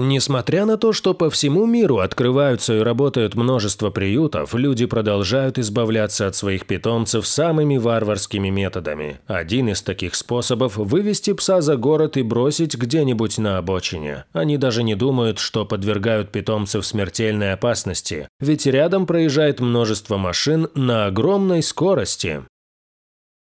Несмотря на то, что по всему миру открываются и работают множество приютов, люди продолжают избавляться от своих питомцев самыми варварскими методами. Один из таких способов – вывести пса за город и бросить где-нибудь на обочине. Они даже не думают, что подвергают питомцев смертельной опасности, ведь рядом проезжает множество машин на огромной скорости.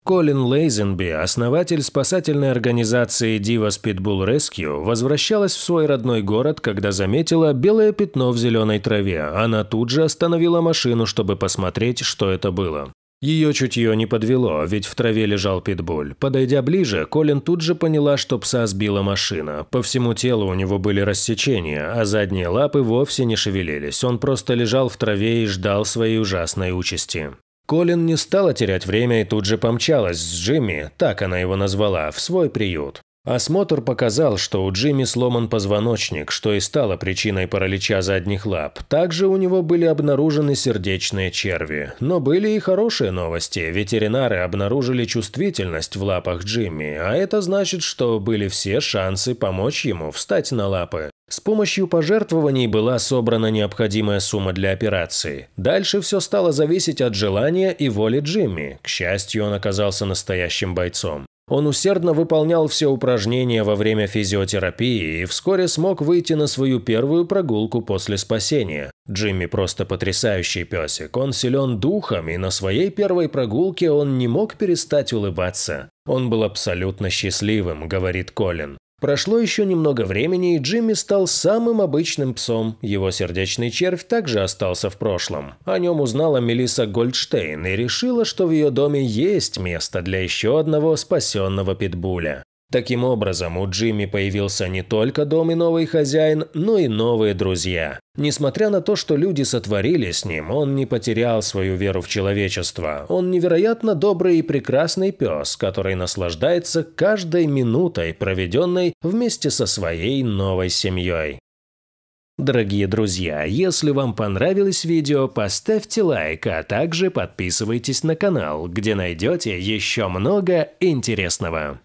Колин Лейзенби, основатель спасательной организации Diva Pitbull Rescue, возвращалась в свой родной город, когда заметила белое пятно в зеленой траве. Она тут же остановила машину, чтобы посмотреть, что это было. Ее чутье не подвело, ведь в траве лежал питбуль. Подойдя ближе, Колин тут же поняла, что пса сбила машина. По всему телу у него были рассечения, а задние лапы вовсе не шевелились. Он просто лежал в траве и ждал своей ужасной участи. Колин не стала терять время и тут же помчалась с Джимми, так она его назвала, в свой приют. Осмотр показал, что у Джимми сломан позвоночник, что и стало причиной паралича задних лап. Также у него были обнаружены сердечные черви. Но были и хорошие новости. Ветеринары обнаружили чувствительность в лапах Джимми, а это значит, что были все шансы помочь ему встать на лапы. С помощью пожертвований была собрана необходимая сумма для операции. Дальше все стало зависеть от желания и воли Джимми. К счастью, он оказался настоящим бойцом. Он усердно выполнял все упражнения во время физиотерапии и вскоре смог выйти на свою первую прогулку после спасения. Джимми просто потрясающий песик, он силен духом, и на своей первой прогулке он не мог перестать улыбаться. Он был абсолютно счастливым, говорит Колин. Прошло еще немного времени, и Джимми стал самым обычным псом. Его сердечный червь также остался в прошлом. О нем узнала Мелиса Гольдштейн и решила, что в ее доме есть место для еще одного спасенного питбуля. Таким образом, у Джимми появился не только дом и новый хозяин, но и новые друзья. Несмотря на то, что люди сотворили с ним, он не потерял свою веру в человечество. Он невероятно добрый и прекрасный пес, который наслаждается каждой минутой, проведенной вместе со своей новой семьей. Дорогие друзья, если вам понравилось видео, поставьте лайк, а также подписывайтесь на канал, где найдете еще много интересного.